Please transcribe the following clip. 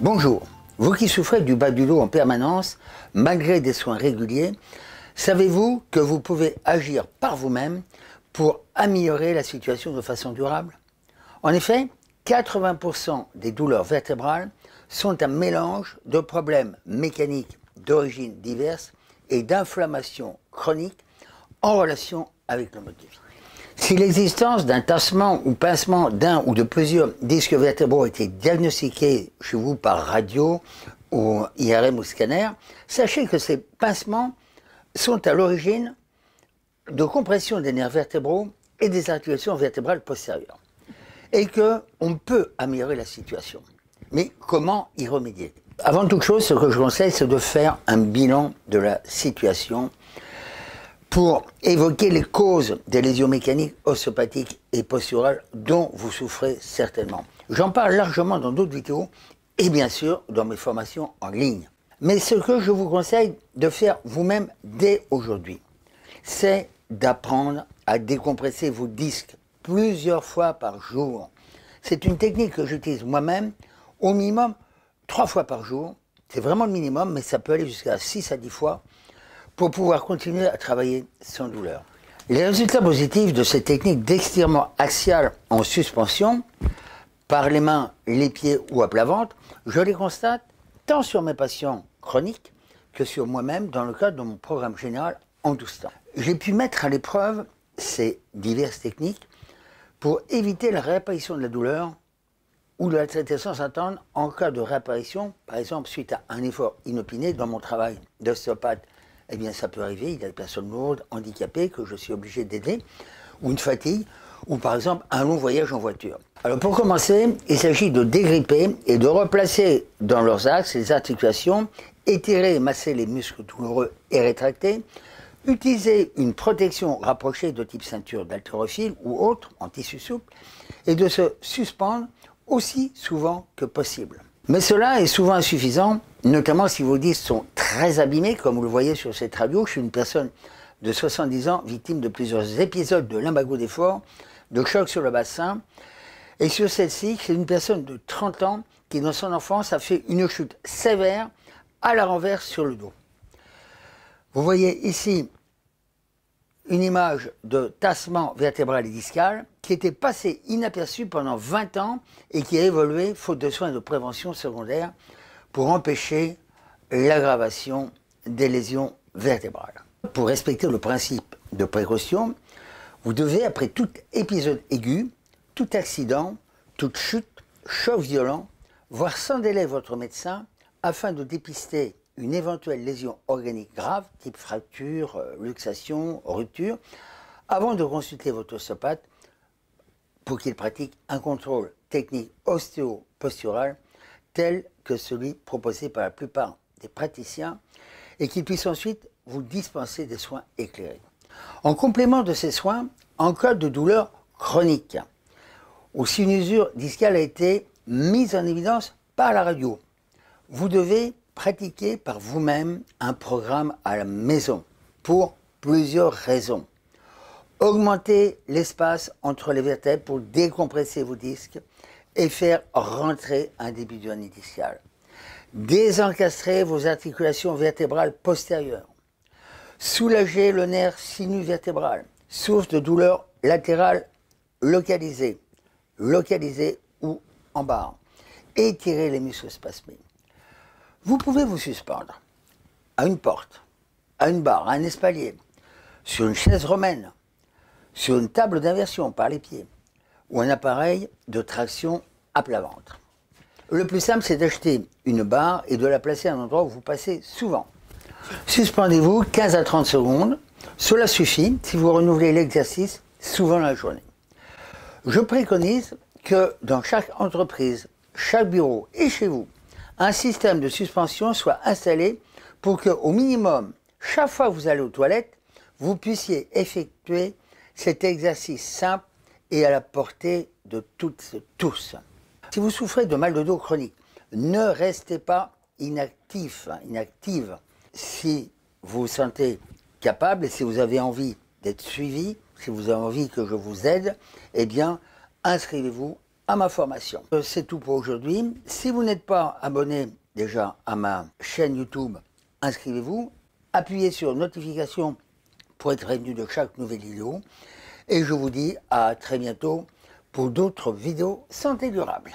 Bonjour. Vous qui souffrez du bas du dos en permanence, malgré des soins réguliers, savez-vous que vous pouvez agir par vous-même pour améliorer la situation de façon durable En effet, 80% des douleurs vertébrales sont un mélange de problèmes mécaniques d'origine diverse et d'inflammation chronique en relation avec le mode si l'existence d'un tassement ou pincement d'un ou de plusieurs disques vertébraux a été diagnostiquée chez vous par radio ou IRM ou scanner, sachez que ces pincements sont à l'origine de compression des nerfs vertébraux et des articulations vertébrales postérieures. Et que on peut améliorer la situation. Mais comment y remédier Avant toute chose, ce que je conseille, c'est de faire un bilan de la situation pour évoquer les causes des lésions mécaniques, osteopathiques et posturales dont vous souffrez certainement. J'en parle largement dans d'autres vidéos et bien sûr dans mes formations en ligne. Mais ce que je vous conseille de faire vous-même dès aujourd'hui, c'est d'apprendre à décompresser vos disques plusieurs fois par jour. C'est une technique que j'utilise moi-même au minimum trois fois par jour. C'est vraiment le minimum, mais ça peut aller jusqu'à 6 à 10 fois pour pouvoir continuer à travailler sans douleur. Les résultats positifs de cette technique d'extirement axial en suspension, par les mains, les pieds ou à plat ventre, je les constate tant sur mes patients chroniques que sur moi-même dans le cadre de mon programme général en 12 temps. J'ai pu mettre à l'épreuve ces diverses techniques pour éviter la réapparition de la douleur ou de la traiter sans attendre en cas de réapparition, par exemple suite à un effort inopiné dans mon travail d'ostéopathe eh bien ça peut arriver, il y a des personnes lourdes, handicapées, que je suis obligé d'aider, ou une fatigue, ou par exemple un long voyage en voiture. Alors pour commencer, il s'agit de dégripper et de replacer dans leurs axes les articulations, étirer et masser les muscles douloureux et rétractés, utiliser une protection rapprochée de type ceinture d'altérophile ou autre en tissu souple, et de se suspendre aussi souvent que possible. Mais cela est souvent insuffisant notamment si vos disques sont très abîmés, comme vous le voyez sur cette radio. Je suis une personne de 70 ans, victime de plusieurs épisodes de lumbago d'effort, de choc sur le bassin. Et sur celle-ci, c'est une personne de 30 ans qui, dans son enfance, a fait une chute sévère à la renverse sur le dos. Vous voyez ici une image de tassement vertébral et discal qui était passé inaperçu pendant 20 ans et qui a évolué faute de soins de prévention secondaire pour empêcher l'aggravation des lésions vertébrales. Pour respecter le principe de précaution, vous devez, après tout épisode aigu, tout accident, toute chute, choc violent, voir sans délai votre médecin afin de dépister une éventuelle lésion organique grave, type fracture, euh, luxation, rupture, avant de consulter votre osteopathe pour qu'il pratique un contrôle technique ostéo-postural tel que celui proposé par la plupart des praticiens et qui puisse ensuite vous dispenser des soins éclairés. En complément de ces soins, en cas de douleur chronique ou si une usure discale a été mise en évidence par la radio, vous devez pratiquer par vous-même un programme à la maison pour plusieurs raisons. Augmenter l'espace entre les vertèbres pour décompresser vos disques, et faire rentrer un début du initial. Désencastrer vos articulations vertébrales postérieures. Soulager le nerf sinus vertébral, source de douleur latérales localisée, localisée ou en barre. Étirer les muscles spasmés. Vous pouvez vous suspendre à une porte, à une barre, à un espalier, sur une chaise romaine, sur une table d'inversion par les pieds, ou un appareil de traction à plat ventre. Le plus simple, c'est d'acheter une barre et de la placer à un endroit où vous passez souvent. Suspendez-vous 15 à 30 secondes. Cela suffit si vous renouvelez l'exercice souvent la journée. Je préconise que dans chaque entreprise, chaque bureau et chez vous, un système de suspension soit installé pour que, au minimum, chaque fois que vous allez aux toilettes, vous puissiez effectuer cet exercice simple et à la portée de toutes et tous. Si vous souffrez de mal de dos chronique, ne restez pas inactif, hein, inactive. Si vous vous sentez capable et si vous avez envie d'être suivi, si vous avez envie que je vous aide, eh bien, inscrivez-vous à ma formation. Euh, c'est tout pour aujourd'hui. Si vous n'êtes pas abonné déjà à ma chaîne YouTube, inscrivez-vous, appuyez sur notification pour être prévenu de chaque nouvelle vidéo. Et je vous dis à très bientôt ou d'autres vidéos santé durable.